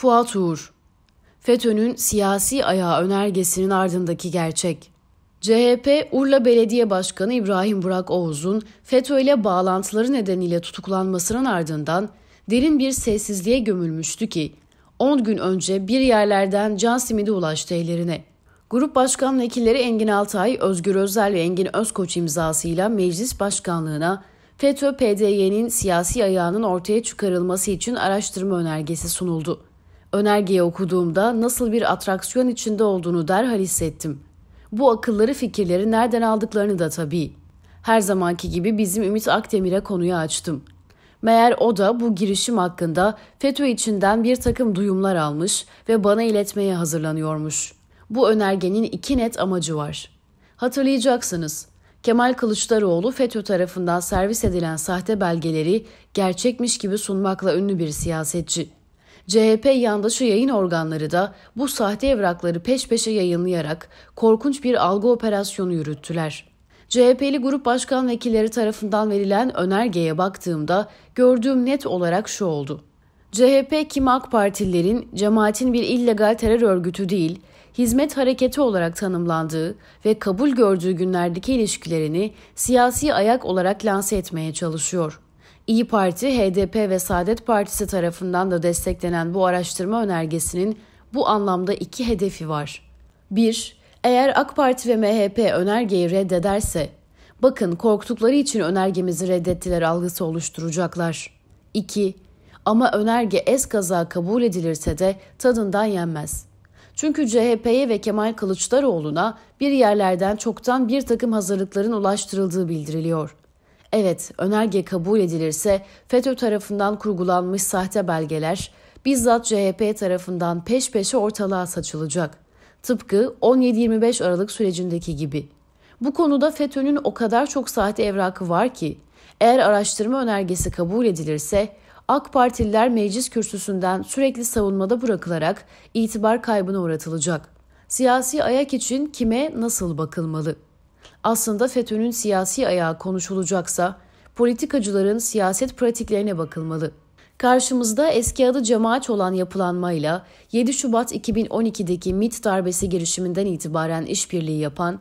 Fuat Uğur FETÖ'nün siyasi ayağı önergesinin ardındaki gerçek. CHP, Urla Belediye Başkanı İbrahim Burak Oğuz'un FETÖ ile bağlantıları nedeniyle tutuklanmasının ardından derin bir sessizliğe gömülmüştü ki 10 gün önce bir yerlerden can simidi ulaştı ellerine. Grup başkan vekilleri Engin Altay, Özgür Özel ve Engin Özkoç imzasıyla meclis başkanlığına FETÖ-PDY'nin siyasi ayağının ortaya çıkarılması için araştırma önergesi sunuldu. Önergeyi okuduğumda nasıl bir atraksiyon içinde olduğunu derhal hissettim. Bu akılları fikirleri nereden aldıklarını da tabii. Her zamanki gibi bizim Ümit Akdemir'e konuyu açtım. Meğer o da bu girişim hakkında FETÖ içinden bir takım duyumlar almış ve bana iletmeye hazırlanıyormuş. Bu önergenin iki net amacı var. Hatırlayacaksınız, Kemal Kılıçdaroğlu FETÖ tarafından servis edilen sahte belgeleri gerçekmiş gibi sunmakla ünlü bir siyasetçi. CHP yandaşı yayın organları da bu sahte evrakları peş peşe yayınlayarak korkunç bir algı operasyonu yürüttüler. CHP'li grup başkan vekilleri tarafından verilen önergeye baktığımda gördüğüm net olarak şu oldu. CHP kim AK Partililerin cemaatin bir illegal terör örgütü değil, hizmet hareketi olarak tanımlandığı ve kabul gördüğü günlerdeki ilişkilerini siyasi ayak olarak lanse etmeye çalışıyor. İyi Parti, HDP ve Saadet Partisi tarafından da desteklenen bu araştırma önergesinin bu anlamda iki hedefi var. 1. Eğer AK Parti ve MHP önergeyi reddederse, bakın korktukları için önergemizi reddettiler algısı oluşturacaklar. 2. Ama önerge es kaza kabul edilirse de tadından yenmez. Çünkü CHP'ye ve Kemal Kılıçdaroğlu'na bir yerlerden çoktan bir takım hazırlıkların ulaştırıldığı bildiriliyor. Evet, önerge kabul edilirse FETÖ tarafından kurgulanmış sahte belgeler bizzat CHP tarafından peş peşe ortalığa saçılacak. Tıpkı 17-25 Aralık sürecindeki gibi. Bu konuda FETÖ'nün o kadar çok sahte evrakı var ki eğer araştırma önergesi kabul edilirse AK Partililer meclis kürsüsünden sürekli savunmada bırakılarak itibar kaybına uğratılacak. Siyasi ayak için kime nasıl bakılmalı? Aslında FETÖ'nün siyasi ayağı konuşulacaksa politikacıların siyaset pratiklerine bakılmalı. Karşımızda eski adı cemaat olan yapılanmayla 7 Şubat 2012'deki MIT darbesi girişiminden itibaren işbirliği yapan,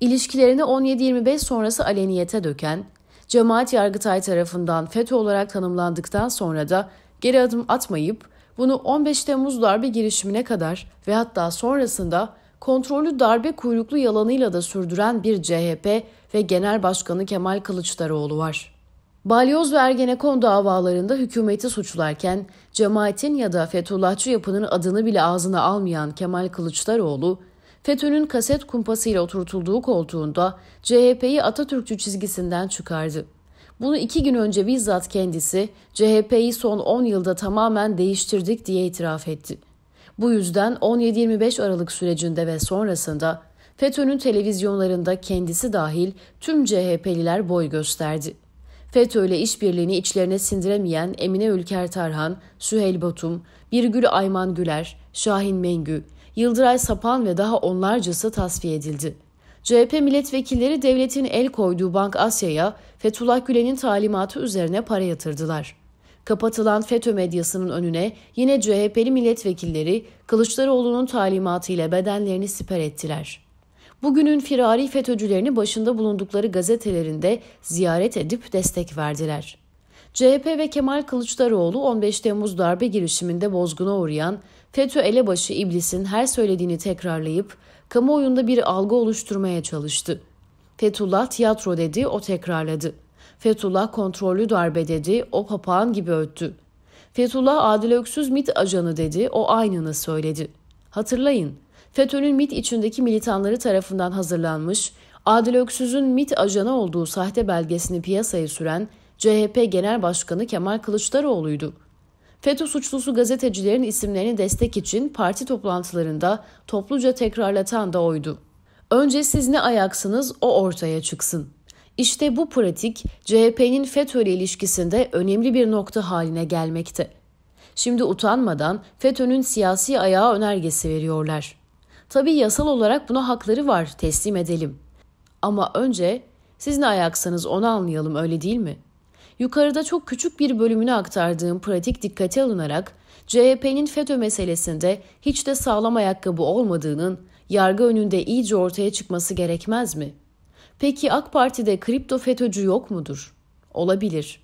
ilişkilerini 17-25 sonrası aleniyete döken, cemaat Yargıtay tarafından FETÖ olarak tanımlandıktan sonra da geri adım atmayıp bunu 15 Temmuz darbe girişimine kadar ve hatta sonrasında kontrollü darbe kuyruklu yalanıyla da sürdüren bir CHP ve Genel Başkanı Kemal Kılıçdaroğlu var. Balyoz ve Ergenekon davalarında hükümeti suçlarken cemaatin ya da Fethullahçı yapının adını bile ağzına almayan Kemal Kılıçdaroğlu, FETÖ'nün kaset kumpasıyla oturtulduğu koltuğunda CHP'yi Atatürkçü çizgisinden çıkardı. Bunu iki gün önce bizzat kendisi CHP'yi son 10 yılda tamamen değiştirdik diye itiraf etti. Bu yüzden 17-25 Aralık sürecinde ve sonrasında FETÖ'nün televizyonlarında kendisi dahil tüm CHP'liler boy gösterdi. FETÖ ile işbirliğini içlerine sindiremeyen Emine Ülker Tarhan, Süheyl Batum, Birgül Ayman Güler, Şahin Mengü, Yıldıray Sapan ve daha onlarcası tasfiye edildi. CHP milletvekilleri devletin el koyduğu Bank Asya'ya Fethullah Gülen'in talimatı üzerine para yatırdılar. Kapatılan FETÖ medyasının önüne yine CHP'li milletvekilleri Kılıçdaroğlu'nun talimatıyla bedenlerini siper ettiler. Bugünün firari FETÖ'cülerini başında bulundukları gazetelerinde ziyaret edip destek verdiler. CHP ve Kemal Kılıçdaroğlu 15 Temmuz darbe girişiminde bozguna uğrayan FETÖ elebaşı iblisin her söylediğini tekrarlayıp kamuoyunda bir algı oluşturmaya çalıştı. Fethullah tiyatro dedi, o tekrarladı. Fethullah kontrollü darbe dedi, o papağan gibi öttü. Fethullah Adil Öksüz MIT ajanı dedi, o aynını söyledi. Hatırlayın, FETÖ'nün MIT içindeki militanları tarafından hazırlanmış, Adil Öksüz'ün MIT ajanı olduğu sahte belgesini piyasaya süren CHP Genel Başkanı Kemal Kılıçdaroğlu'ydu. FETÖ suçlusu gazetecilerin isimlerini destek için parti toplantılarında topluca tekrarlatan da oydu. Önce siz ne ayaksınız o ortaya çıksın.'' İşte bu pratik CHP'nin FETÖ ile ilişkisinde önemli bir nokta haline gelmekte. Şimdi utanmadan FETÖ'nün siyasi ayağı önergesi veriyorlar. Tabii yasal olarak buna hakları var, teslim edelim. Ama önce siz ne ayaksanız onu anlayalım öyle değil mi? Yukarıda çok küçük bir bölümünü aktardığım pratik dikkate alınarak CHP'nin FETÖ meselesinde hiç de sağlam ayakkabı olmadığının yargı önünde iyice ortaya çıkması gerekmez mi?'' Peki AK Parti'de kripto FETÖ'cü yok mudur? Olabilir.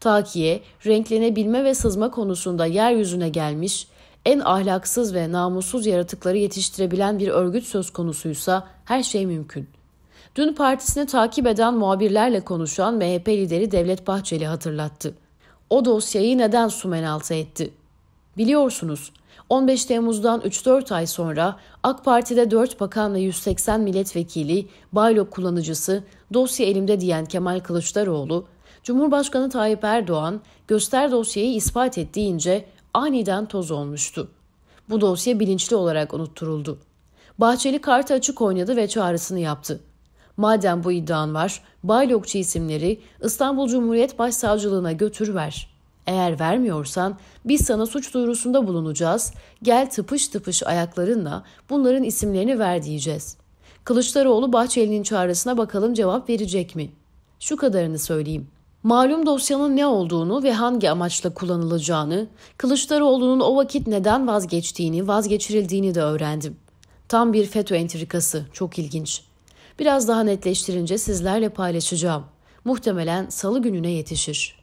Takiye, renklenebilme ve sızma konusunda yeryüzüne gelmiş, en ahlaksız ve namussuz yaratıkları yetiştirebilen bir örgüt söz konusuysa her şey mümkün. Dün partisini takip eden muhabirlerle konuşan MHP lideri Devlet Bahçeli hatırlattı. O dosyayı neden sumen altı etti? Biliyorsunuz 15 Temmuz'dan 3-4 ay sonra AK Parti'de 4 bakan ve 180 milletvekili, Baylo kullanıcısı, dosya elimde diyen Kemal Kılıçdaroğlu, Cumhurbaşkanı Tayyip Erdoğan göster dosyayı ispat et deyince aniden toz olmuştu. Bu dosya bilinçli olarak unutturuldu. Bahçeli kartı açık oynadı ve çağrısını yaptı. Madem bu iddian var, baylokçu isimleri İstanbul Cumhuriyet Başsavcılığına götür ver.'' Eğer vermiyorsan biz sana suç duyurusunda bulunacağız. Gel tıpış tıpış ayaklarınla bunların isimlerini ver diyeceğiz. Kılıçdaroğlu Bahçeli'nin çağrısına bakalım cevap verecek mi? Şu kadarını söyleyeyim. Malum dosyanın ne olduğunu ve hangi amaçla kullanılacağını, Kılıçdaroğlu'nun o vakit neden vazgeçtiğini, vazgeçirildiğini de öğrendim. Tam bir FETÖ entrikası, çok ilginç. Biraz daha netleştirince sizlerle paylaşacağım. Muhtemelen salı gününe yetişir.